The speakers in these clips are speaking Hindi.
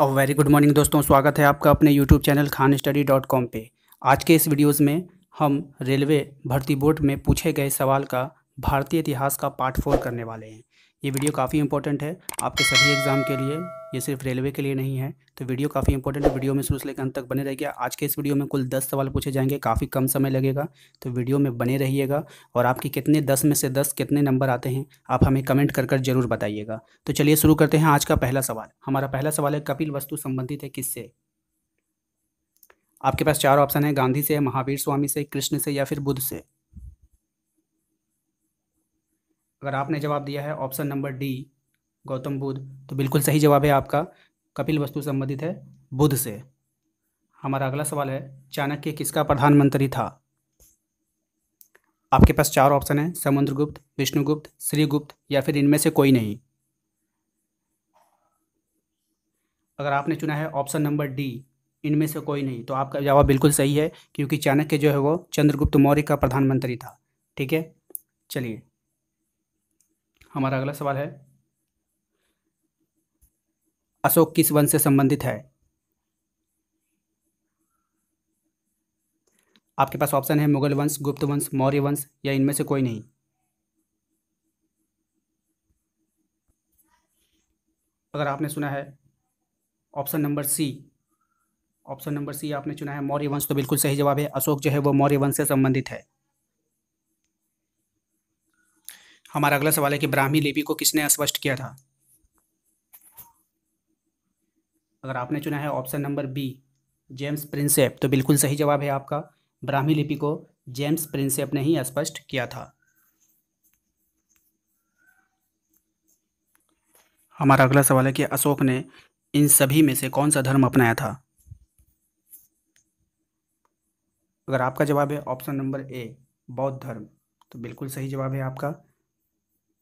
और वेरी गुड मॉर्निंग दोस्तों स्वागत है आपका अपने YouTube channel Khan study dot com पर आज के इस वीडियोज़ में हम रेलवे भर्ती बोर्ड में पूछे गए सवाल का भारतीय इतिहास का पार्ट फोर करने वाले हैं ये वीडियो काफ़ी इंपॉर्टेंट है आपके सभी एग्ज़ाम के लिए ये सिर्फ रेलवे के लिए नहीं है तो वीडियो काफ़ी इंपॉर्टेंट है वीडियो में शुरू से लेकर अंत तक बने रहिएगा आज के इस वीडियो में कुल दस सवाल पूछे जाएंगे काफ़ी कम समय लगेगा तो वीडियो में बने रहिएगा और आपके कितने दस में से दस कितने नंबर आते हैं आप हमें कमेंट कर कर जरूर बताइएगा तो चलिए शुरू करते हैं आज का पहला सवाल हमारा पहला सवाल है कपिल वस्तु संबंधित है किससे आपके पास चार ऑप्शन है गांधी से महावीर स्वामी से कृष्ण से या फिर बुद्ध से अगर आपने जवाब दिया है option number D Gautam Buddha तो बिल्कुल सही जवाब है आपका कपिल वस्तु संबंधित है बुद्ध से हमारा अगला सवाल है चाणक्य किसका प्रधानमंत्री था आपके पास चार ऑप्शन है समुद्रगुप्त विष्णुगुप्त श्रीगुप्त या फिर इनमें से कोई नहीं अगर आपने चुना है ऑप्शन नंबर डी इनमें से कोई नहीं तो आपका जवाब बिल्कुल सही है क्योंकि चाणक्य जो है वो चंद्रगुप्त मौर्य का प्रधानमंत्री था ठीक है चलिए हमारा अगला सवाल है अशोक किस वंश से संबंधित है आपके पास ऑप्शन है मुगल वंश गुप्त वंश मौर्य वंश या इनमें से कोई नहीं अगर आपने सुना है option number C option number C आपने चुना है मौर्य वंश तो बिल्कुल सही जवाब है अशोक जो है वो मौर्य वंश से संबंधित है हमारा अगला सवाल है कि ब्राह्मी लिपि को किसने स्पष्ट किया था अगर आपने चुना है option number B James Prinsep तो बिल्कुल सही जवाब है आपका ब्राह्मी लिपि को जेम्स प्रिंसेप ने ही स्पष्ट किया था हमारा अगला सवाल है कि अशोक ने इन सभी में से कौन सा धर्म अपनाया था अगर आपका जवाब है ऑप्शन नंबर ए बौद्ध धर्म तो बिल्कुल सही जवाब है आपका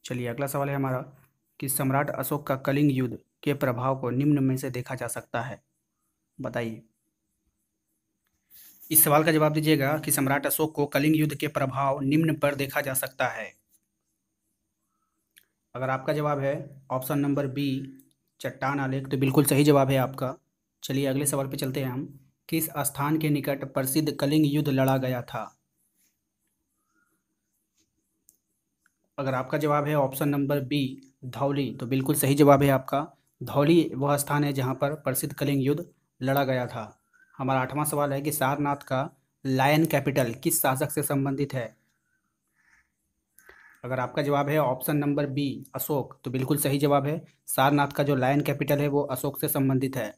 चलिए अगला सवाल है हमारा कि सम्राट अशोक का कलिंग युद्ध के प्रभाव को निम्न में से देखा जा सकता है बताइए इस सवाल का जवाब दीजिएगा कि सम्राट अशोक को कलिंग युद्ध के प्रभाव निम्न पर देखा जा सकता है अगर आपका जवाब है ऑप्शन नंबर बी चट्टान आलेख तो बिल्कुल सही जवाब है आपका चलिए अगले सवाल पे चलते हैं हम किस स्थान के निकट प्रसिद्ध कलिंग युद्ध लड़ा गया था अगर आपका जवाब है ऑप्शन नंबर बी धौली तो बिल्कुल सही जवाब है आपका धौली वह स्थान है जहाँ पर प्रसिद्ध कलिंग युद्ध लड़ा गया था हमारा आठवां सवाल है कि सारनाथ का लायन कैपिटल किस शासक से संबंधित है अगर आपका जवाब है ऑप्शन नंबर बी अशोक तो बिल्कुल सही जवाब है सारनाथ का जो लायन कैपिटल है वो अशोक से संबंधित है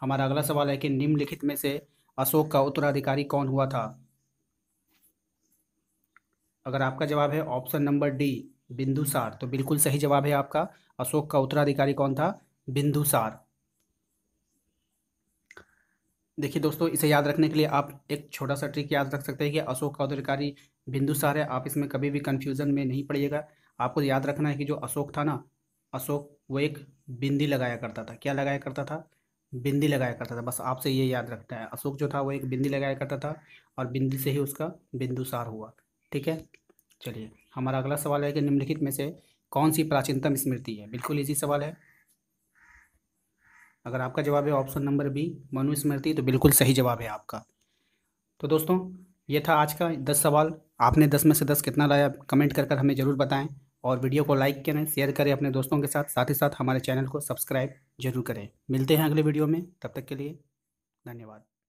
हमारा अगला सवाल है कि निम्नलिखित में से अशोक का उत्तराधिकारी कौन हुआ था अगर आपका जवाब है ऑप्शन नंबर डी बिंदुसार तो बिल्कुल सही जवाब है आपका अशोक का उत्तराधिकारी कौन था बिंदुसार देखिए दोस्तों इसे याद रखने के लिए आप एक छोटा सा ट्रिक याद रख सकते हैं कि अशोक का उत्तराधिकारी बिंदुसार है आप इसमें कभी भी कंफ्यूजन में नहीं पड़िएगा आपको याद रखना है कि जो अशोक था ना अशोक वो एक बिंदी लगाया करता था क्या लगाया करता था बिंदी लगाया करता था बस आपसे ये याद रखता है अशोक जो था वो एक बिंदी लगाया करता था और बिंदी से ही उसका बिंदुसार हुआ ठीक है चलिए हमारा अगला सवाल है कि निम्नलिखित में से कौन सी प्राचीनतम स्मृति है बिल्कुल इजी सवाल है अगर आपका जवाब है ऑप्शन नंबर बी मनुस्मृति तो बिल्कुल सही जवाब है आपका तो दोस्तों ये था आज का दस सवाल आपने दस में से दस कितना लाया कमेंट कर कर हमें ज़रूर बताएं और वीडियो को लाइक करें शेयर करें अपने दोस्तों के साथ साथ ही साथ हमारे चैनल को सब्सक्राइब जरूर करें मिलते हैं अगले वीडियो में तब तक के लिए धन्यवाद